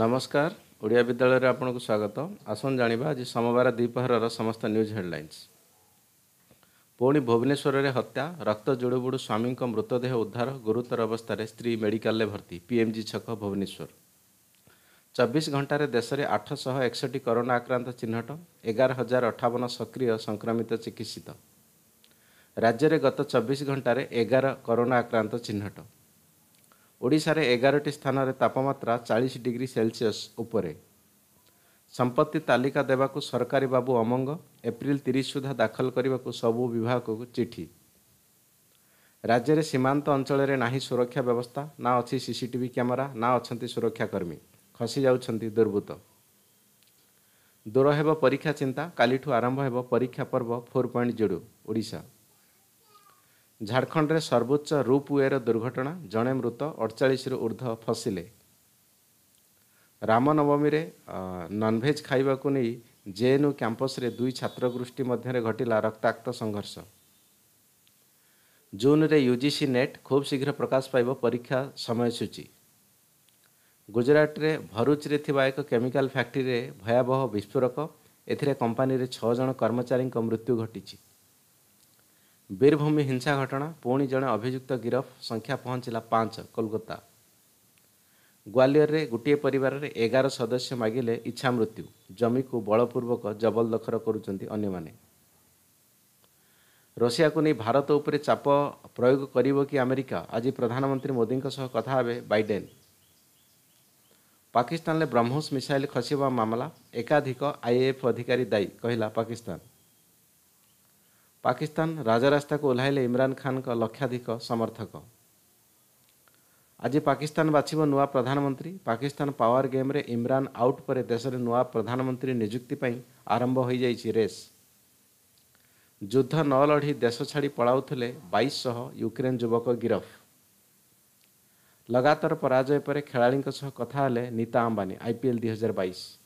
ନମସ୍କାର ଓଡ଼ିଆ ବିଦ୍ୟାଳୟରେ ଆପଣଙ୍କୁ ସ୍ୱାଗତ ଆସନ୍ତୁ ଜାଣିବା ଆଜି ସୋମବାର ଦ୍ୱିପହରର ସମସ୍ତ ନ୍ୟୁଜ୍ ହେଡ଼ଲାଇନ୍ସ ପୁଣି ଭୁବନେଶ୍ୱରରେ ହତ୍ୟା ରକ୍ତ ଜୁଡ଼ୁବୁଡ଼ୁ ସ୍ୱାମୀଙ୍କ ମୃତଦେହ ଉଦ୍ଧାର ଗୁରୁତର ଅବସ୍ଥାରେ ସ୍ତ୍ରୀ ମେଡ଼ିକାଲରେ ଭର୍ତ୍ତି ପିଏମ୍ଜି ଛକ ଭୁବନେଶ୍ୱର ଚବିଶ ଘଣ୍ଟାରେ ଦେଶରେ ଆଠଶହ ଏକଷଠି କରୋନା ଆକ୍ରାନ୍ତ ଚିହ୍ନଟ ଏଗାର ହଜାର ଅଠାବନ ସକ୍ରିୟ ସଂକ୍ରମିତ ଚିକିତ୍ସିତ ରାଜ୍ୟରେ ଗତ ଚବିଶ ଘଣ୍ଟାରେ ଏଗାର କରୋନା ଆକ୍ରାନ୍ତ ଚିହ୍ନଟ ଓଡ଼ିଶାରେ ଏଗାରଟି ସ୍ଥାନରେ ତାପମାତ୍ରା ଚାଳିଶ ଡିଗ୍ରୀ ସେଲସିୟସ୍ ଉପରେ ସମ୍ପତ୍ତି ତାଲିକା ଦେବାକୁ ସରକାରୀ ବାବୁ ଅମଙ୍ଗ ଏପ୍ରିଲ ତିରିଶ ସୁଦ୍ଧା ଦାଖଲ କରିବାକୁ ସବୁ ବିଭାଗକୁ ଚିଠି ରାଜ୍ୟରେ ସୀମାନ୍ତ ଅଞ୍ଚଳରେ ନାହିଁ ସୁରକ୍ଷା ବ୍ୟବସ୍ଥା ନା ଅଛି ସିସିଟିଭି କ୍ୟାମେରା ନା ଅଛନ୍ତି ସୁରକ୍ଷାକର୍ମୀ ଖସିଯାଉଛନ୍ତି ଦୁର୍ବୃତ୍ତ ଦୂର ହେବ ପରୀକ୍ଷା ଚିନ୍ତା କାଲିଠୁ ଆରମ୍ଭ ହେବ ପରୀକ୍ଷା ପର୍ବ ଫୋର୍ ପଏଣ୍ଟ ଜିରୋ ଓଡ଼ିଶା ଝାଡ଼ଖଣ୍ଡରେ ସର୍ବୋଚ୍ଚ ରୁପ୍ ୱେର ଦୁର୍ଘଟଣା ଜଣେ ମୃତ ଅଡ଼ଚାଳିଶରୁ ଉର୍ଦ୍ଧ୍ୱ ଫସିଲେ ରାମନବମୀରେ ନନ୍ଭେଜ୍ ଖାଇବାକୁ ନେଇ ଜେଏନ୍ୟୁ କ୍ୟାମ୍ପସ୍ରେ ୟୁ କ୍ୟାମ୍ପସରେ ଦୁଇ ଛାତ୍ରଗୋଷ୍ଠୀ ମଧ୍ୟରେ ଘଟିଲା ରକ୍ତାକ୍ତ ସଂଘର୍ଷ ଜୁନ୍ରେ ୟୁ ଜି ସି ନେଟ୍ ଖୁବ୍ ଶୀଘ୍ର ପ୍ରକାଶ ପାଇବ ପରୀକ୍ଷା ସମୟସୂଚୀ ଗୁଜରାଟରେ ଭରୁଚରେ ଥିବା ଏକ କେମିକାଲ୍ ଫ୍ୟାକ୍ଟ୍ରିରେ ଭୟାବହ ବିସ୍ଫୋରକ ଏଥିରେ କମ୍ପାନୀରେ ଛଅ ଜଣ କର୍ମଚାରୀଙ୍କ ମୃତ୍ୟୁ ଘଟିଛି ବୀରଭୂମି ହିଂସା ଘଟଣା ପୁଣି ଜଣେ ଅଭିଯୁକ୍ତ ଗିରଫ ସଂଖ୍ୟା ପହଞ୍ଚିଲା ପାଞ୍ଚ କୋଲକାତା ଗ୍ୱାଲିୟରରେ ଗୋଟିଏ ପରିବାରରେ ଏଗାର ସଦସ୍ୟ ମାଗିଲେ ଇଚ୍ଛା ମୃତ୍ୟୁ ଜମିକୁ ବଳପୂର୍ବକ ଜବରଦଖଲ କରୁଛନ୍ତି ଅନ୍ୟମାନେ ରଷିଆକୁ ନେଇ ଭାରତ ଉପରେ ଚାପ ପ୍ରୟୋଗ କରିବ କି ଆମେରିକା ଆଜି ପ୍ରଧାନମନ୍ତ୍ରୀ ମୋଦିଙ୍କ ସହ କଥା ହେବେ ବାଇଡେନ୍ ପାକିସ୍ତାନରେ ବ୍ରହ୍ମୋସ୍ ମିସାଇଲ୍ ଖସିବା ମାମଲା ଏକାଧିକ ଆଇଏଏଫ୍ ଅଧିକାରୀ ଦାୟୀ କହିଲା ପାକିସ୍ତାନ ପାକିସ୍ତାନ ରାଜରାସ୍ତାକୁ ଓହ୍ଲାଇଲେ ଇମ୍ରାନ୍ ଖାନ୍ଙ୍କ ଲକ୍ଷାଧିକ ସମର୍ଥକ ଆଜି ପାକିସ୍ତାନ ବାଛିବ ନୂଆ ପ୍ରଧାନମନ୍ତ୍ରୀ ପାକିସ୍ତାନ ପାୱାର ଗେମ୍ରେ ଇମ୍ରାନ୍ ଆଉଟ୍ ପରେ ଦେଶରେ ନୂଆ ପ୍ରଧାନମନ୍ତ୍ରୀ ନିଯୁକ୍ତି ପାଇଁ ଆରମ୍ଭ ହୋଇଯାଇଛି ରେସ୍ ଯୁଦ୍ଧ ନ ଲଢ଼ି ଦେଶ ଛାଡ଼ି ପଳାଉଥିଲେ ବାଇଶଶହ ୟୁକ୍ରେନ୍ ଯୁବକ ଗିରଫ ଲଗାତାର ପରାଜୟ ପରେ ଖେଳାଳିଙ୍କ ସହ କଥା ହେଲେ ନୀତା ଅମ୍ବାନୀ ଆଇପିଏଲ୍ ଦୁଇ ହଜାର ବାଇଶ